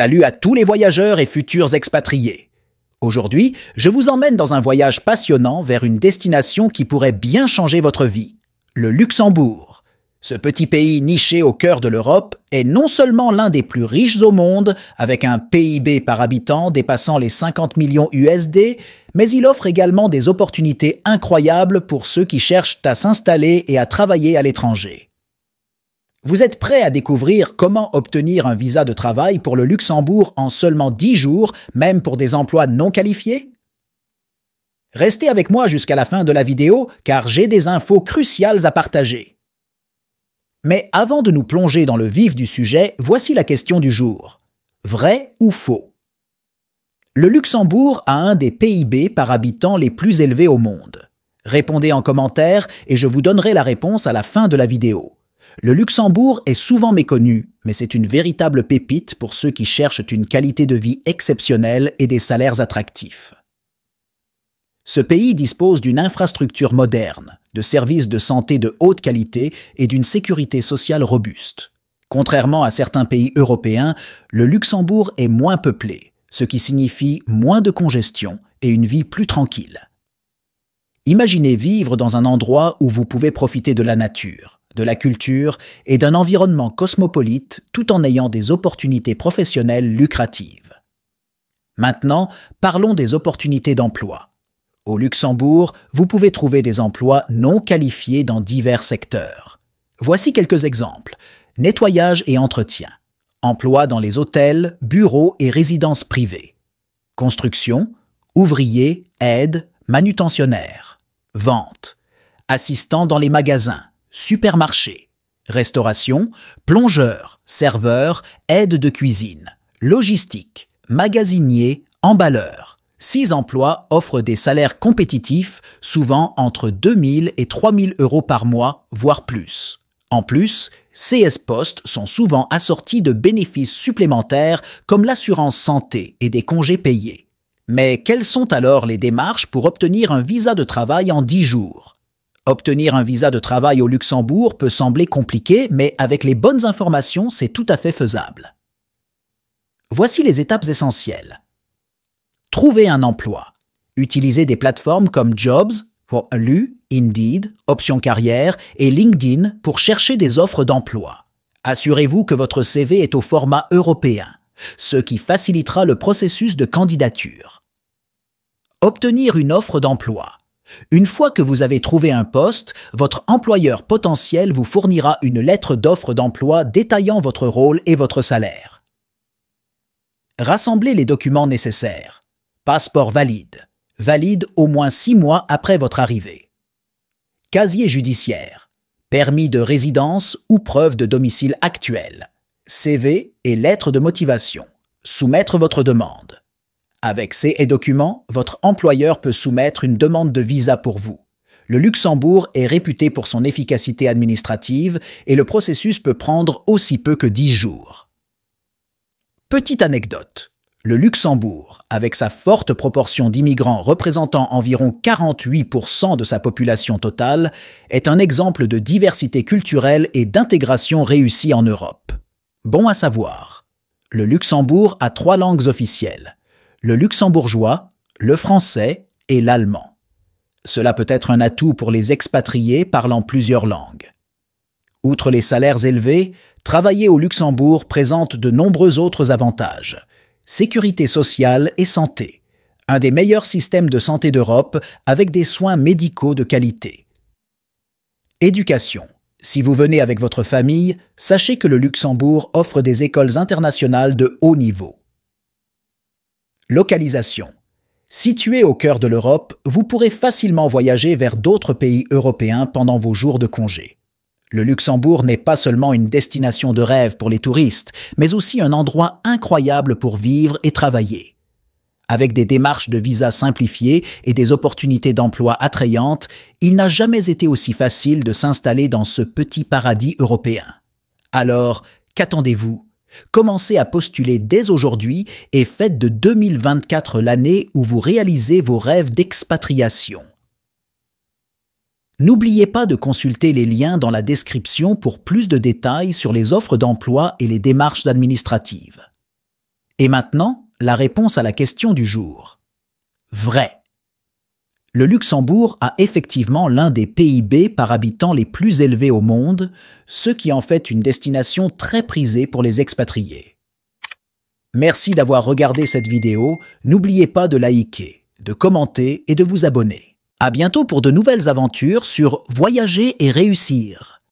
Salut à tous les voyageurs et futurs expatriés. Aujourd'hui, je vous emmène dans un voyage passionnant vers une destination qui pourrait bien changer votre vie, le Luxembourg. Ce petit pays niché au cœur de l'Europe est non seulement l'un des plus riches au monde, avec un PIB par habitant dépassant les 50 millions USD, mais il offre également des opportunités incroyables pour ceux qui cherchent à s'installer et à travailler à l'étranger. Vous êtes prêt à découvrir comment obtenir un visa de travail pour le Luxembourg en seulement 10 jours, même pour des emplois non qualifiés? Restez avec moi jusqu'à la fin de la vidéo car j'ai des infos cruciales à partager. Mais avant de nous plonger dans le vif du sujet, voici la question du jour. Vrai ou faux Le Luxembourg a un des PIB par habitant les plus élevés au monde. Répondez en commentaire et je vous donnerai la réponse à la fin de la vidéo. Le Luxembourg est souvent méconnu, mais c'est une véritable pépite pour ceux qui cherchent une qualité de vie exceptionnelle et des salaires attractifs. Ce pays dispose d'une infrastructure moderne, de services de santé de haute qualité et d'une sécurité sociale robuste. Contrairement à certains pays européens, le Luxembourg est moins peuplé, ce qui signifie moins de congestion et une vie plus tranquille. Imaginez vivre dans un endroit où vous pouvez profiter de la nature, de la culture et d'un environnement cosmopolite tout en ayant des opportunités professionnelles lucratives. Maintenant, parlons des opportunités d'emploi. Au Luxembourg, vous pouvez trouver des emplois non qualifiés dans divers secteurs. Voici quelques exemples. Nettoyage et entretien. Emploi dans les hôtels, bureaux et résidences privées. Construction, ouvrier, aide, manutentionnaire. Vente. Assistant dans les magasins supermarché, restauration, plongeur, serveur, aide de cuisine, logistique, magasinier, emballeur. Six emplois offrent des salaires compétitifs, souvent entre 2000 et 3000 euros par mois, voire plus. En plus, CS postes sont souvent assortis de bénéfices supplémentaires comme l'assurance santé et des congés payés. Mais quelles sont alors les démarches pour obtenir un visa de travail en 10 jours Obtenir un visa de travail au Luxembourg peut sembler compliqué, mais avec les bonnes informations, c'est tout à fait faisable. Voici les étapes essentielles. Trouver un emploi. Utilisez des plateformes comme Jobs pour LU, Indeed, Options Carrière et LinkedIn pour chercher des offres d'emploi. Assurez-vous que votre CV est au format européen, ce qui facilitera le processus de candidature. Obtenir une offre d'emploi. Une fois que vous avez trouvé un poste, votre employeur potentiel vous fournira une lettre d'offre d'emploi détaillant votre rôle et votre salaire. Rassemblez les documents nécessaires. Passeport valide. Valide au moins six mois après votre arrivée. Casier judiciaire. Permis de résidence ou preuve de domicile actuel. CV et lettre de motivation. Soumettre votre demande. Avec ces et documents, votre employeur peut soumettre une demande de visa pour vous. Le Luxembourg est réputé pour son efficacité administrative et le processus peut prendre aussi peu que 10 jours. Petite anecdote. Le Luxembourg, avec sa forte proportion d'immigrants représentant environ 48% de sa population totale, est un exemple de diversité culturelle et d'intégration réussie en Europe. Bon à savoir. Le Luxembourg a trois langues officielles, le luxembourgeois, le français et l'allemand. Cela peut être un atout pour les expatriés parlant plusieurs langues. Outre les salaires élevés, travailler au Luxembourg présente de nombreux autres avantages. Sécurité sociale et santé. Un des meilleurs systèmes de santé d'Europe avec des soins médicaux de qualité. Éducation. Si vous venez avec votre famille, sachez que le Luxembourg offre des écoles internationales de haut niveau. Localisation. Situé au cœur de l'Europe, vous pourrez facilement voyager vers d'autres pays européens pendant vos jours de congé. Le Luxembourg n'est pas seulement une destination de rêve pour les touristes, mais aussi un endroit incroyable pour vivre et travailler. Avec des démarches de visa simplifiées et des opportunités d'emploi attrayantes, il n'a jamais été aussi facile de s'installer dans ce petit paradis européen. Alors, qu'attendez-vous Commencez à postuler dès aujourd'hui et faites de 2024 l'année où vous réalisez vos rêves d'expatriation. N'oubliez pas de consulter les liens dans la description pour plus de détails sur les offres d'emploi et les démarches administratives. Et maintenant, la réponse à la question du jour. Vrai le Luxembourg a effectivement l'un des PIB par habitant les plus élevés au monde, ce qui en fait une destination très prisée pour les expatriés. Merci d'avoir regardé cette vidéo, n'oubliez pas de liker, de commenter et de vous abonner. À bientôt pour de nouvelles aventures sur Voyager et réussir.